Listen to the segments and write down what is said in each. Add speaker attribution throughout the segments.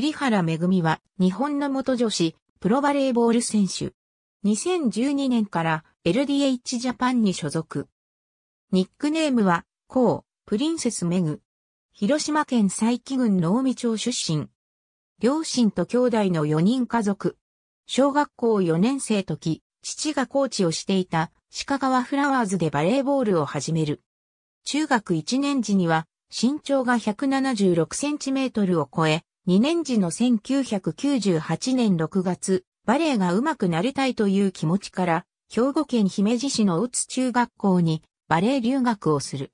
Speaker 1: 栗原恵は日本の元女子、プロバレーボール選手。2012年から LDH ジャパンに所属。ニックネームは、コウ、プリンセスメグ。広島県佐伯郡農美町出身。両親と兄弟の4人家族。小学校4年生時、父がコーチをしていた鹿川フラワーズでバレーボールを始める。中学1年時には身長が176センチメートルを超え、2年時の1998年6月、バレエが上手くなりたいという気持ちから、兵庫県姫路市の大津中学校にバレエ留学をする。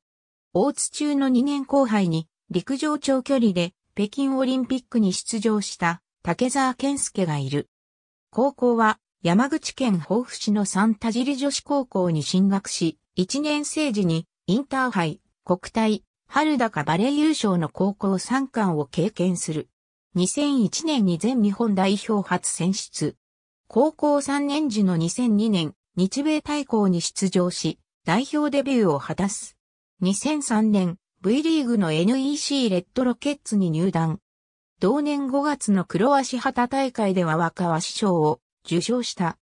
Speaker 1: 大津中の2年後輩に陸上長距離で北京オリンピックに出場した竹沢健介がいる。高校は山口県防府市の三田尻女子高校に進学し、1年生時にインターハイ、国体、春高バレー優勝の高校3冠を経験する。2001年に全日本代表初選出。高校3年時の2002年、日米対抗に出場し、代表デビューを果たす。2003年、V リーグの NEC レッドロケッツに入団。同年5月の黒足旗大会では若和師匠を受賞した。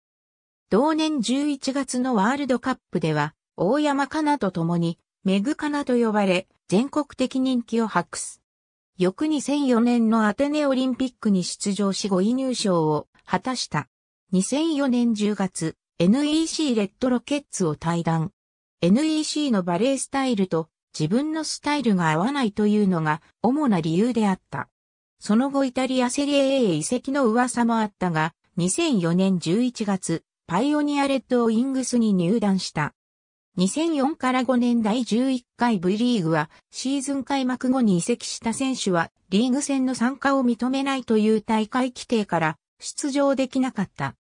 Speaker 1: 同年11月のワールドカップでは、大山かなと共に、メグかなと呼ばれ、全国的人気を博す。翌2004年のアテネオリンピックに出場し5位入賞を果たした。2004年10月、NEC レッドロケッツを退団。NEC のバレースタイルと自分のスタイルが合わないというのが主な理由であった。その後イタリアセリエ A へ移籍の噂もあったが、2004年11月、パイオニアレッドウィングスに入団した。2004から5年第11回 V リーグはシーズン開幕後に移籍した選手はリーグ戦の参加を認めないという大会規定から出場できなかった。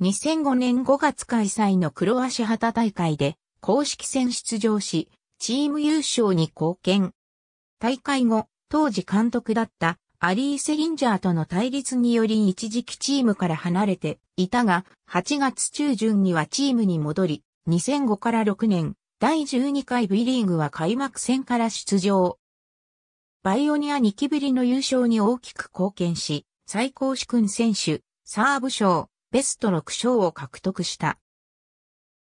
Speaker 1: 2005年5月開催のクロアシハタ大会で公式戦出場し、チーム優勝に貢献。大会後、当時監督だったアリー・セリンジャーとの対立により一時期チームから離れていたが、8月中旬にはチームに戻り、2005から6年、第12回 B リーグは開幕戦から出場。バイオニア2期ぶりの優勝に大きく貢献し、最高主君選手、サーブ賞、ベスト6賞を獲得した。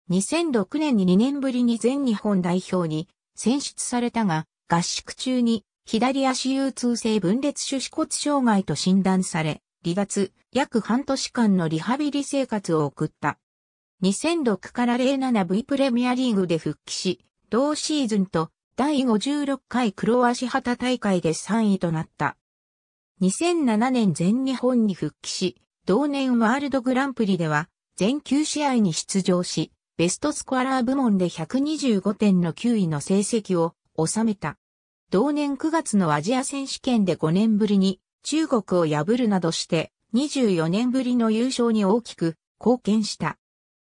Speaker 1: 2006年に2年ぶりに全日本代表に選出されたが、合宿中に左足腰痛性分裂手指骨障害と診断され、離脱、約半年間のリハビリ生活を送った。2006から 07V プレミアリーグで復帰し、同シーズンと第56回黒足旗大会で3位となった。2007年全日本に復帰し、同年ワールドグランプリでは全9試合に出場し、ベストスコアラー部門で125点の9位の成績を収めた。同年9月のアジア選手権で5年ぶりに中国を破るなどして24年ぶりの優勝に大きく貢献した。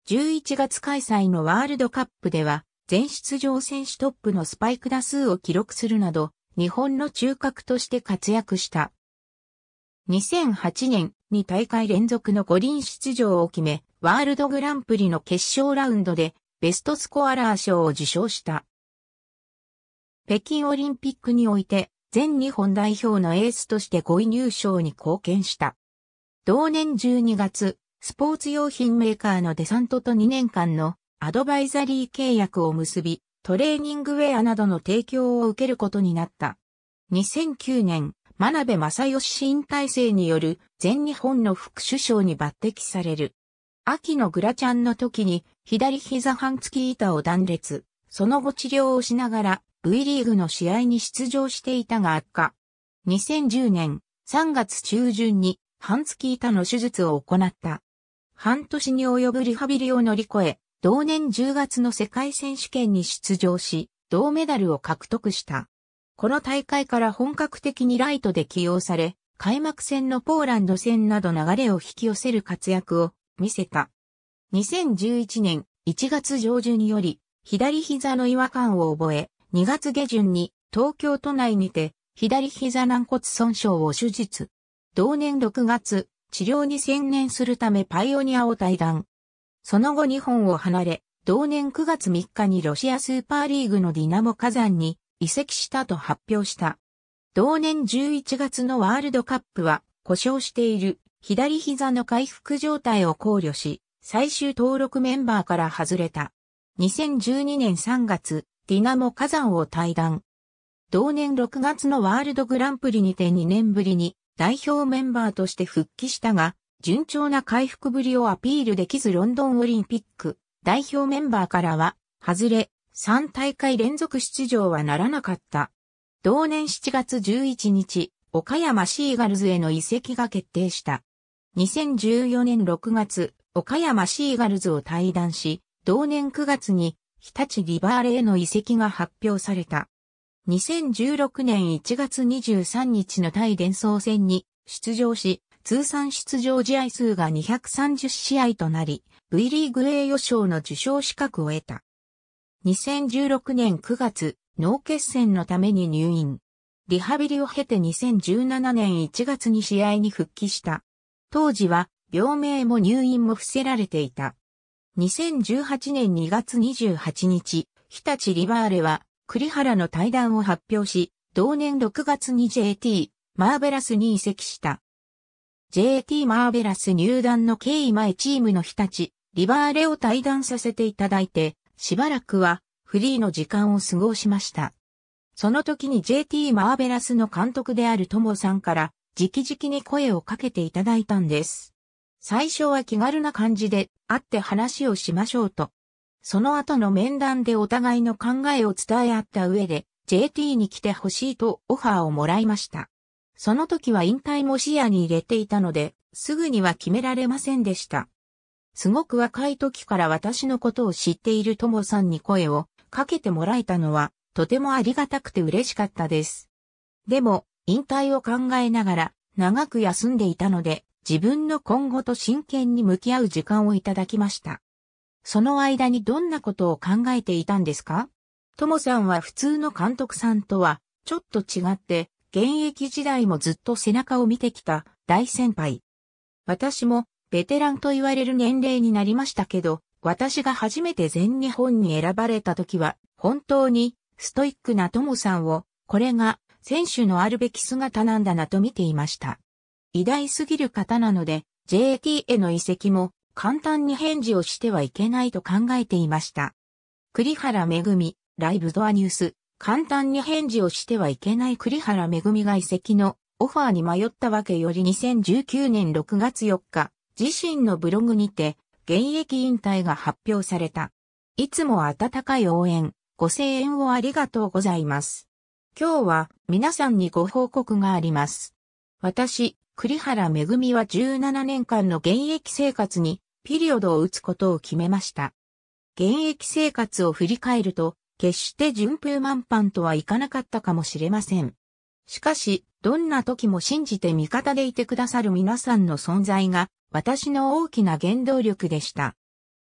Speaker 1: 11月開催のワールドカップでは、全出場選手トップのスパイク打数を記録するなど、日本の中核として活躍した。2008年に大会連続の五輪出場を決め、ワールドグランプリの決勝ラウンドでベストスコアラー賞を受賞した。北京オリンピックにおいて全日本代表のエースとして5位入賞に貢献した。同年12月、スポーツ用品メーカーのデサントと2年間のアドバイザリー契約を結び、トレーニングウェアなどの提供を受けることになった。2009年、真鍋正義新体制による全日本の副首相に抜擢される。秋のグラちゃんの時に左膝半月板を断裂、その後治療をしながら V リーグの試合に出場していたが悪化。2010年3月中旬に半月板の手術を行った。半年に及ぶリハビリを乗り越え、同年10月の世界選手権に出場し、銅メダルを獲得した。この大会から本格的にライトで起用され、開幕戦のポーランド戦など流れを引き寄せる活躍を見せた。2011年1月上旬により、左膝の違和感を覚え、2月下旬に東京都内にて左膝軟骨損傷を手術。同年6月、治療に専念するためパイオニアを退団。その後日本を離れ、同年9月3日にロシアスーパーリーグのディナモ火山に移籍したと発表した。同年11月のワールドカップは故障している左膝の回復状態を考慮し、最終登録メンバーから外れた。2012年3月、ディナモ火山を退団。同年6月のワールドグランプリにて2年ぶりに代表メンバーとして復帰したが、順調な回復ぶりをアピールできずロンドンオリンピック代表メンバーからは外れ3大会連続出場はならなかった。同年7月11日、岡山シーガルズへの移籍が決定した。2014年6月、岡山シーガルズを退団し、同年9月に日立リバーレへの移籍が発表された。2016年1月23日の対伝送戦に出場し、通算出場試合数が230試合となり、V リーグ栄誉賞の受賞資格を得た。2016年9月、脳血栓のために入院。リハビリを経て2017年1月に試合に復帰した。当時は、病名も入院も伏せられていた。2018年2月28日、日立リバーレは栗原の対談を発表し、同年6月に JT、マーベラスに移籍した。JT マーベラス入団の経緯前チームの日立、リバーレを対談させていただいて、しばらくはフリーの時間を過ごしました。その時に JT マーベラスの監督である友さんから、直々に声をかけていただいたんです。最初は気軽な感じで会って話をしましょうとその後の面談でお互いの考えを伝え合った上で、JT に来てほしいとオファーをもらいました。その時は引退も視野に入れていたので、すぐには決められませんでした。すごく若い時から私のことを知っている友さんに声をかけてもらえたのは、とてもありがたくて嬉しかったです。でも、引退を考えながら、長く休んでいたので、自分の今後と真剣に向き合う時間をいただきました。その間にどんなことを考えていたんですかともさんは普通の監督さんとは、ちょっと違って、現役時代もずっと背中を見てきた大先輩。私も、ベテランと言われる年齢になりましたけど、私が初めて全日本に選ばれた時は、本当にストイックなともさんを、これが選手のあるべき姿なんだなと見ていました。偉大すぎる方なので、JT への移籍も簡単に返事をしてはいけないと考えていました。栗原めぐみ、ライブドアニュース、簡単に返事をしてはいけない栗原めぐみが遺跡のオファーに迷ったわけより2019年6月4日、自身のブログにて、現役引退が発表された。いつも温かい応援、ご声援をありがとうございます。今日は皆さんにご報告があります。私、栗原恵は17年間の現役生活にピリオドを打つことを決めました。現役生活を振り返ると、決して順風満帆とはいかなかったかもしれません。しかし、どんな時も信じて味方でいてくださる皆さんの存在が、私の大きな原動力でした。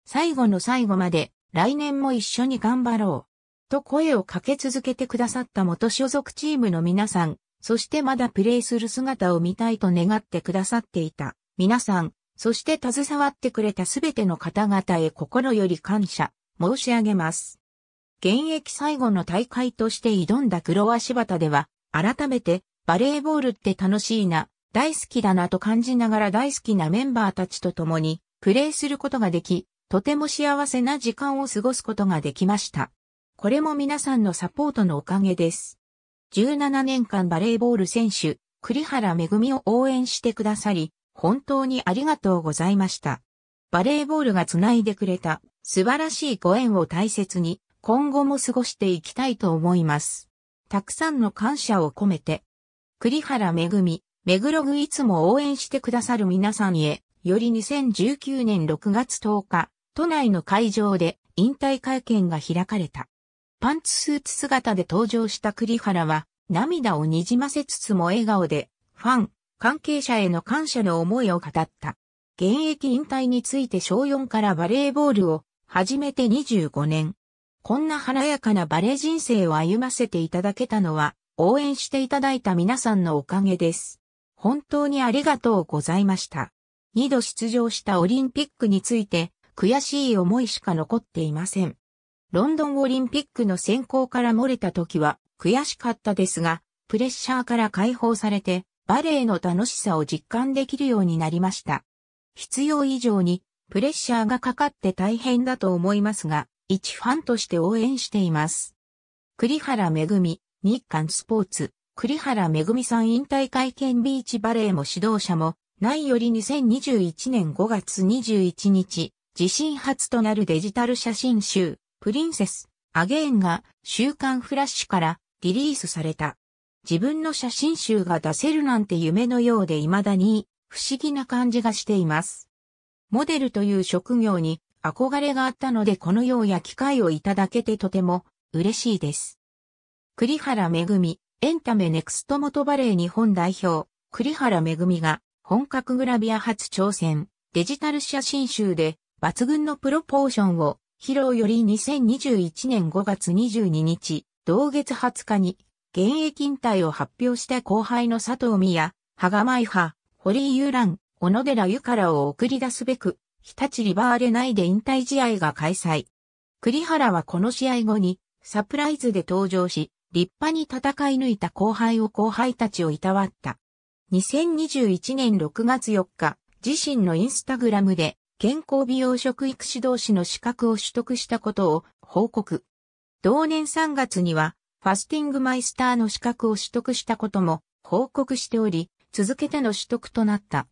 Speaker 1: 最後の最後まで、来年も一緒に頑張ろう。と声をかけ続けてくださった元所属チームの皆さん、そしてまだプレイする姿を見たいと願ってくださっていた皆さん、そして携わってくれたすべての方々へ心より感謝申し上げます。現役最後の大会として挑んだ黒バタでは、改めてバレーボールって楽しいな、大好きだなと感じながら大好きなメンバーたちと共にプレイすることができ、とても幸せな時間を過ごすことができました。これも皆さんのサポートのおかげです。17年間バレーボール選手、栗原恵を応援してくださり、本当にありがとうございました。バレーボールがつないでくれた素晴らしいご縁を大切に今後も過ごしていきたいと思います。たくさんの感謝を込めて、栗原めぐろ目黒ぐいつも応援してくださる皆さんへ、より2019年6月10日、都内の会場で引退会見が開かれた。パンツスーツ姿で登場した栗原は、涙をにじませつつも笑顔で、ファン、関係者への感謝の思いを語った。現役引退について小4からバレーボールを始めて25年。こんな華やかなバレー人生を歩ませていただけたのは、応援していただいた皆さんのおかげです。本当にありがとうございました。二度出場したオリンピックについて、悔しい思いしか残っていません。ロンドンオリンピックの選考から漏れた時は悔しかったですが、プレッシャーから解放されて、バレエの楽しさを実感できるようになりました。必要以上にプレッシャーがかかって大変だと思いますが、一ファンとして応援しています。栗原めぐみ、日刊スポーツ、栗原めぐみさん引退会見ビーチバレーも指導者も、ないより2021年5月21日、自身初となるデジタル写真集、プリンセス、アゲーンが週刊フラッシュからリリースされた。自分の写真集が出せるなんて夢のようで未だに不思議な感じがしています。モデルという職業に憧れがあったのでこのようや機会をいただけてとても嬉しいです。栗原めぐみ、エンタメネクスト元バレー日本代表、栗原めぐみが本格グラビア初挑戦、デジタル写真集で抜群のプロポーションを広より2021年5月22日、同月20日に、現役引退を発表した後輩の佐藤美也、羽賀舞派、堀井優蘭、小野寺ゆからを送り出すべく、日立リバーレ内で引退試合が開催。栗原はこの試合後に、サプライズで登場し、立派に戦い抜いた後輩を後輩たちをいたわった。2021年6月4日、自身のインスタグラムで、健康美容食育指導士の資格を取得したことを報告。同年3月には、ファスティングマイスターの資格を取得したことも報告しており、続けての取得となった。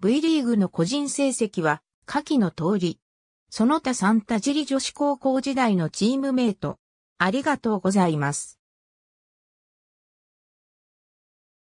Speaker 1: V リーグの個人成績は、下記の通り。その他サンタジリ女子高校時代のチームメイト。ありがとうございます。